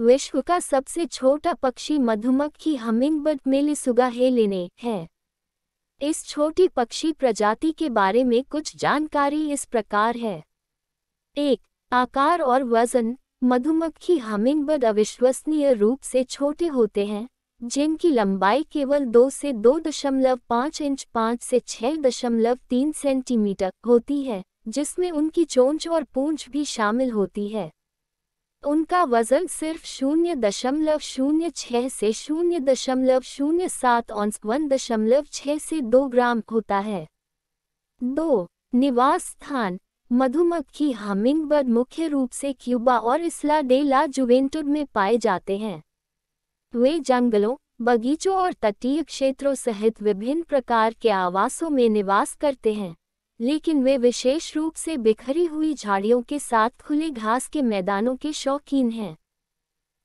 विश्व का सबसे छोटा पक्षी मधुमक्खी हमिंगबर्ड मेलिसुगा हेलिने है इस छोटी पक्षी प्रजाति के बारे में कुछ जानकारी इस प्रकार है एक आकार और वजन मधुमक्खी बर्ड अविश्वसनीय रूप से छोटे होते हैं जिनकी लंबाई केवल दो से दो दशमलव पाँच इंच पाँच से छः दशमलव तीन सेंटीमीटर होती है जिसमें उनकी चोंच और पूंछ भी शामिल होती है उनका वजन सिर्फ शून्य दशमलव शून्य छः से शून्य दशमलव शून्य सात औंस वन दशमलव छः से दो ग्राम होता है दो निवास स्थान मधुमक्खी हमिंगबर्ड मुख्य रूप से क्यूबा और इसला डे ला जुवेंटुर में पाए जाते हैं वे जंगलों बगीचों और तटीय क्षेत्रों सहित विभिन्न प्रकार के आवासों में निवास करते हैं लेकिन वे विशेष रूप से बिखरी हुई झाड़ियों के साथ खुले घास के मैदानों के शौकीन हैं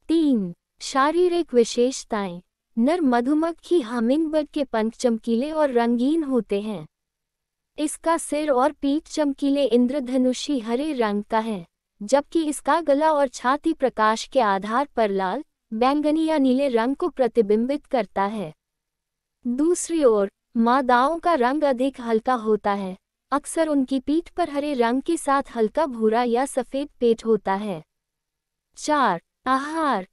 तीन शारीरिक विशेषताएं नर मधुमक्खी हमिंगबर्ड के पंख चमकीले और रंगीन होते हैं इसका सिर और पीठ चमकीले इंद्रधनुषी हरे रंग का है जबकि इसका गला और छाती प्रकाश के आधार पर लाल बैंगनी या नीले रंग को प्रतिबिंबित करता है दूसरी ओर मादाओं का रंग अधिक हल्का होता है अक्सर उनकी पीठ पर हरे रंग के साथ हल्का भूरा या सफ़ेद पेट होता है चार आहार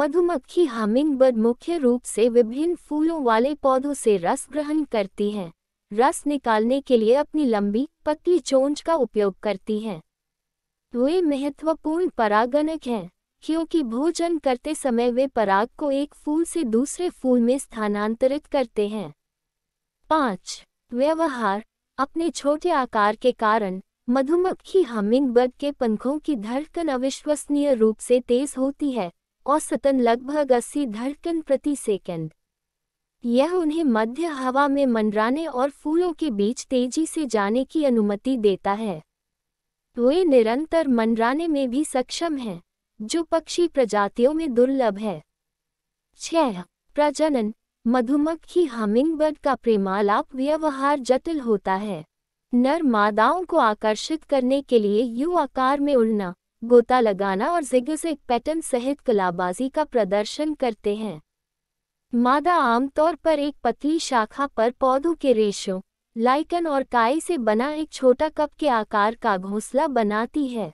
मधुमक्खी हामिंग बर्ड मुख्य रूप से विभिन्न फूलों वाले पौधों से रस ग्रहण करती हैं रस निकालने के लिए अपनी लंबी पतली चोंच का उपयोग करती हैं वे महत्वपूर्ण परागणक हैं क्योंकि भोजन करते समय वे पराग को एक फूल से दूसरे फूल में स्थानांतरित करते हैं पाँच व्यवहार अपने छोटे आकार के कारण मधुमक्खी हमिंगबर्ड के पंखों की धड़कन अविश्वसनीय रूप से तेज होती है औसतन लगभग अस्सी धड़कन प्रति सेकंड। यह उन्हें मध्य हवा में मंडराने और फूलों के बीच तेजी से जाने की अनुमति देता है वे निरंतर मंडराने में भी सक्षम हैं जो पक्षी प्रजातियों में दुर्लभ है छह प्रजनन मधुमक्खी हमिंगबर्ड का प्रेमालाप व्यवहार जटिल होता है नर मादाओं को आकर्षित करने के लिए यू आकार में उड़ना गोता लगाना और जिगोसेक पैटर्न सहित कलाबाजी का प्रदर्शन करते हैं मादा आमतौर पर एक पतली शाखा पर पौधों के रेशों लाइकन और काई से बना एक छोटा कप के आकार का घोंसला बनाती है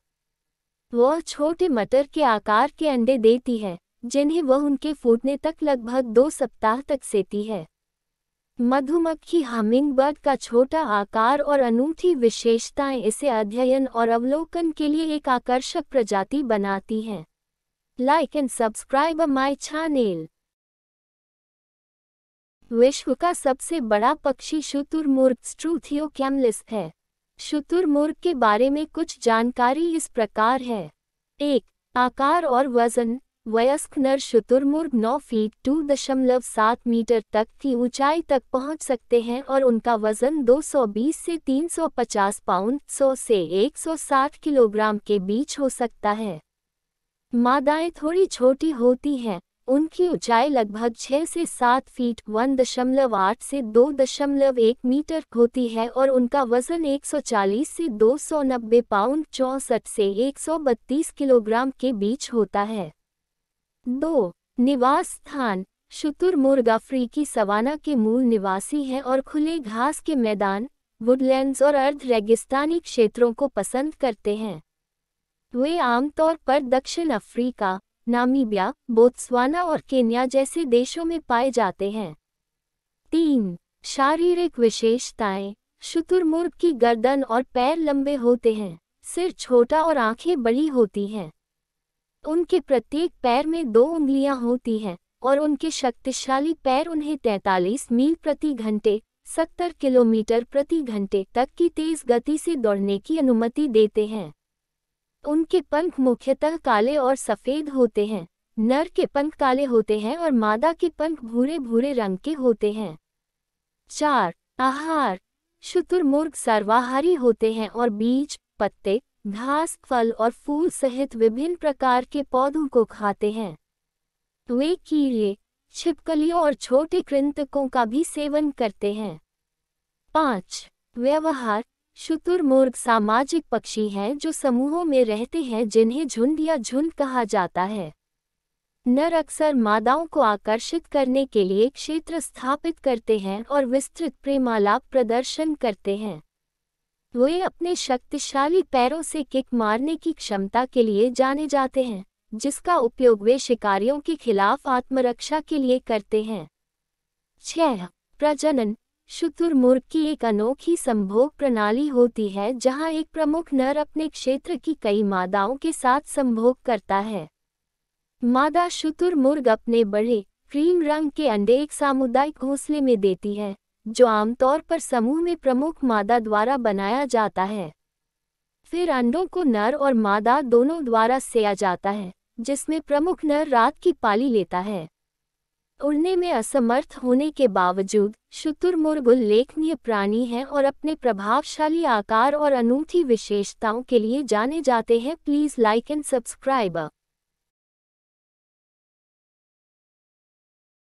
वह छोटे मटर के आकार के अंडे देती है जिन्हें वह उनके फूटने तक लगभग दो सप्ताह तक सेती है मधुमक्खी हमिंगबर्ड का छोटा आकार और अनूठी विशेषताएं इसे अध्ययन और अवलोकन के लिए एक आकर्षक प्रजाति बनाती हैं like and subscribe my channel विश्व का सबसे बड़ा पक्षी शुतुरमुर्ग कैमलिस है शुतुरमुर्ग के बारे में कुछ जानकारी इस प्रकार है एक आकार और वजन वयस्क नर शुतुरमुर्ग 9 फीट सात मीटर तक की ऊंचाई तक पहुंच सकते हैं और उनका वजन 220 से 350 पाउंड 100 से 160 किलोग्राम के बीच हो सकता है मादाएं थोड़ी छोटी होती हैं उनकी ऊंचाई लगभग 6 से 7 फीट 1.8 से 2.1 मीटर होती है और उनका वजन 140 से 290 पाउंड चौंसठ से 132 किलोग्राम के बीच होता है दो निवास स्थान शुतुरमुर्ग अफ्रीकी सवाना के मूल निवासी हैं और खुले घास के मैदान वुडलैंड्स और अर्ध रेगिस्तानी क्षेत्रों को पसंद करते हैं वे आमतौर पर दक्षिण अफ्रीका नामीबिया बोत्सवाना और केन्या जैसे देशों में पाए जाते हैं तीन शारीरिक विशेषताएं शुतुरमुर्ग की गर्दन और पैर लंबे होते हैं सिर छोटा और आंखें बड़ी होती हैं उनके प्रत्येक पैर में दो उंगलियां होती हैं और उनके शक्तिशाली पैर उन्हें 43 मील प्रति घंटे 70 किलोमीटर प्रति घंटे तक की तेज गति से दौड़ने की अनुमति देते हैं उनके पंख मुख्यतः काले और सफ़ेद होते हैं नर के पंख काले होते हैं और मादा के पंख भूरे भूरे रंग के होते हैं चार आहार शुतुरमुर्ग सर्वाहारी होते हैं और बीज पत्ते घास फल और फूल सहित विभिन्न प्रकार के पौधों को खाते हैं वे कीड़े छिपकलियों और छोटे कृंतकों का भी सेवन करते हैं पाँच व्यवहार शुतुरमुर्ग सामाजिक पक्षी हैं जो समूहों में रहते हैं जिन्हें झुंड या झुंड कहा जाता है नर अक्सर मादाओं को आकर्षित करने के लिए क्षेत्र स्थापित करते हैं और विस्तृत प्रेमालाप प्रदर्शन करते हैं वे अपने शक्तिशाली पैरों से किक मारने की क्षमता के लिए जाने जाते हैं जिसका उपयोग वे शिकारियों के खिलाफ आत्मरक्षा के लिए करते हैं छह प्रजनन शुतुरमुर्ग की एक अनोखी संभोग प्रणाली होती है जहां एक प्रमुख नर अपने क्षेत्र की कई मादाओं के साथ संभोग करता है मादा शुतुरमुर्ग अपने बड़े क्रीम रंग के अंडे एक सामुदायिक घोंसले में देती है जो आमतौर पर समूह में प्रमुख मादा द्वारा बनाया जाता है फिर अंडों को नर और मादा दोनों द्वारा सेया जाता है जिसमें प्रमुख नर रात की पाली लेता है उड़ने में असमर्थ होने के बावजूद शुतुरमुर्ग उल्लेखनीय प्राणी हैं और अपने प्रभावशाली आकार और अनूठी विशेषताओं के लिए जाने जाते हैं प्लीज़ लाइक एंड सब्सक्राइब